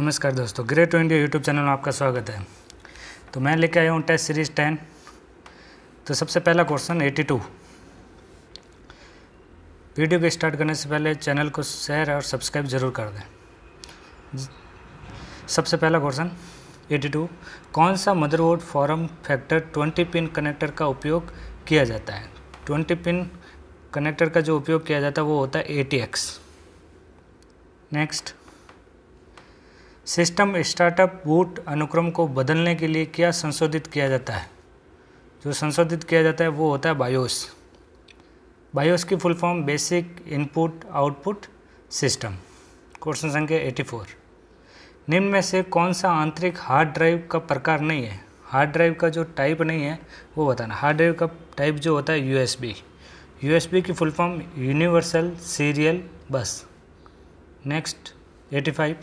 नमस्कार दोस्तों great to India YouTube channel में आपका स्वागत है तो मैं लेके आया हूँ टेस्ट सीरीज टेन तो सबसे पहला क्वेश्चन एटी टू वीडियो को स्टार्ट करने से पहले चैनल को शेयर और सब्सक्राइब जरूर कर दें सबसे पहला क्वेश्चन एटी टू कौन सा motherboard form factor twenty pin connector का उपयोग किया जाता है ट्वेंटी पिन कनेक्टर का जो उपयोग किया जाता है वो होता है A next system startup boot अनुक्रम को बदलने के लिए क्या संशोधित किया जाता है जो संशोधित किया जाता है वो होता है बायोस बायोस की full form basic input output system question संख्या 84 निम्न में से कौन सा आंतरिक हार्ड ड्राइव का प्रकार नहीं है हार्ड ड्राइव का जो टाइप नहीं है वो बताना हार्ड ड्राइव का टाइप जो होता है एस बी की full form universal serial bus next 85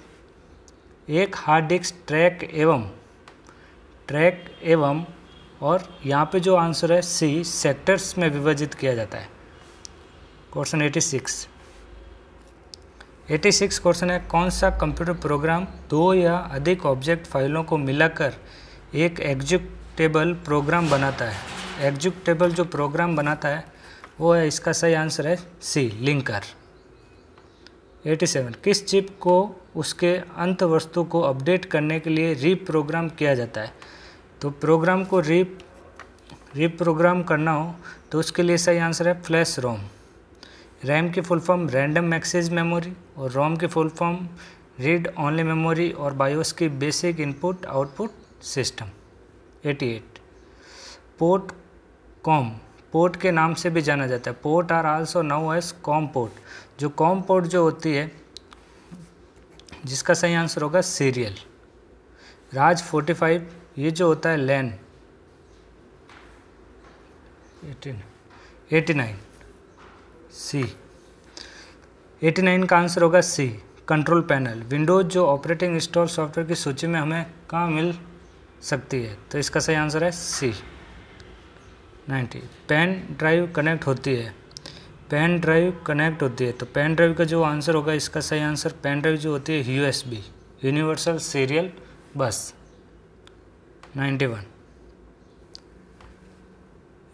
एक हार्ड डिस्क ट्रैक एवं ट्रैक एवं और यहाँ पे जो आंसर है सी सेक्टर्स में विभाजित किया जाता है question eighty six eighty six question है कौन सा कंप्यूटर प्रोग्राम दो या अधिक ऑब्जेक्ट फाइलों को मिलाकर एक एग्जुक्टेबल प्रोग्राम बनाता है एग्जुक्टेबल जो प्रोग्राम बनाता है वो है इसका सही आंसर है सी लिंकर 87 किस चिप को उसके अंत वस्तु को अपडेट करने के लिए रीप्रोग्राम किया जाता है तो प्रोग्राम को री रीप्रोग्राम करना हो तो उसके लिए सही आंसर है फ्लैश रोम रैम की full form random access memory और रोम की full form read only memory और बायोस की basic input output system 88 port com port के नाम से भी जाना जाता है port are also known as com port जो कॉम पोर्ट जो होती है जिसका सही आंसर होगा सीरियल राज 45 ये जो होता है लैन 89 सी 89 का आंसर होगा सी कंट्रोल पैनल विंडोज जो ऑपरेटिंग स्टोर सॉफ्टवेयर की सूची में हमें कहाँ मिल सकती है तो इसका सही आंसर है C ninety pen drive connect होती है पेन ड्राइव कनेक्ट होती है तो पेन ड्राइव का जो आंसर होगा इसका सही आंसर पेन ड्राइव जो होती है USB universal serial bus ninety one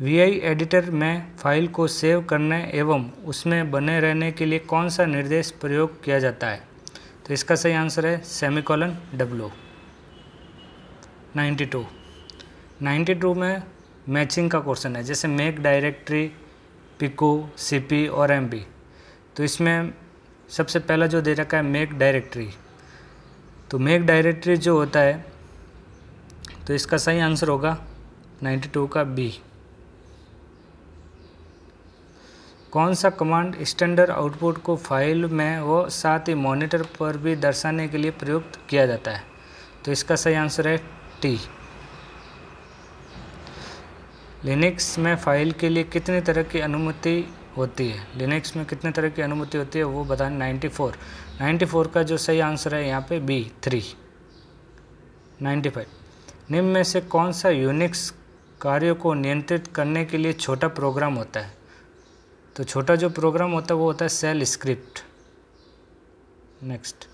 VI editor में फाइल को सेव करने एवं उसमें बने रहने के लिए कौन सा निर्देश प्रयोग किया जाता है तो इसका सही आंसर है semicolon W ninety two ninety two में मैचिंग का क्वेश्चन है जैसे मेक डायरेक्टरी पिको सी और एम तो इसमें सबसे पहला जो दे रखा है मेक डायरेक्टरी तो मेक डायरेक्टरी जो होता है तो इसका सही आंसर होगा 92 का बी कौन सा कमांड स्टैंडर्ड आउटपुट को फाइल में वो साथ ही मॉनिटर पर भी दर्शाने के लिए प्रयुक्त किया जाता है तो इसका सही आंसर है टी लिनक्स में फ़ाइल के लिए कितने तरह की अनुमति होती है लिनक्स में कितने तरह की अनुमति होती है वो बताएं 94 94 का जो सही आंसर है यहाँ पे बी थ्री 95 निम्न में से कौन सा यूनिक्स कार्यों को नियंत्रित करने के लिए छोटा प्रोग्राम होता है तो छोटा जो प्रोग्राम होता है वो होता है shell script next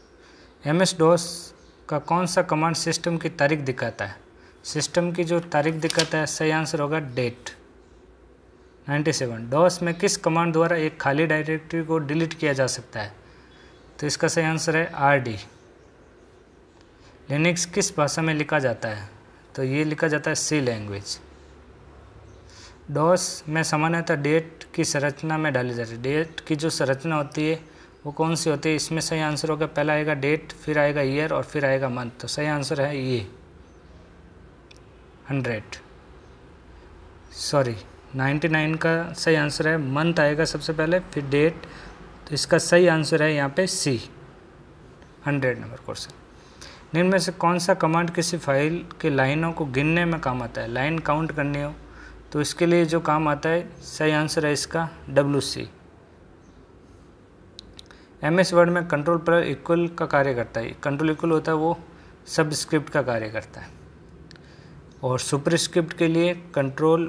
M S DOS का कौन सा कमांड सिस्टम की तारीख दिखाता है सिस्टम की जो तारीख दिक्कत है सही आंसर होगा डेट 97 डॉस में किस कमांड द्वारा एक खाली डायरेक्टरी को डिलीट किया जा सकता है तो इसका सही आंसर है आर डी लिनिक्स किस भाषा में लिखा जाता है तो ये लिखा जाता है सी लैंग्वेज डॉस में सामान्यतः डेट की संरचना में डाली जाती है डेट की जो संरचना होती है वो कौन सी होती है इसमें सही आंसर होगा पहला आएगा डेट फिर आएगा ईयर और फिर आएगा मंथ तो सही आंसर है ये हंड्रेड सॉरी नाइन्टी नाइन का सही आंसर है मंथ आएगा सबसे पहले फिर डेट तो इसका सही आंसर है यहाँ पे सी हंड्रेड नंबर क्वेश्चन निम्न में से कौन सा कमांड किसी फाइल के लाइनों को गिनने में काम आता है लाइन काउंट करनी हो तो इसके लिए जो काम आता है सही आंसर है इसका W C M S Word में कंट्रोल पर इक्वल का कार्य करता है कंट्रोल इक्वल होता है वो सबस्क्रिप्ट का कार्य करता है और सुपरस्क्रिप्ट के लिए control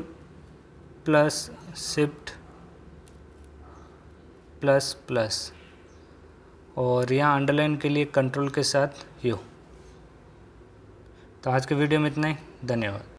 plus shift plus plus और यहाँ अंडरलाइन के लिए कंट्रोल के साथ यू तो आज के वीडियो में इतना ही धन्यवाद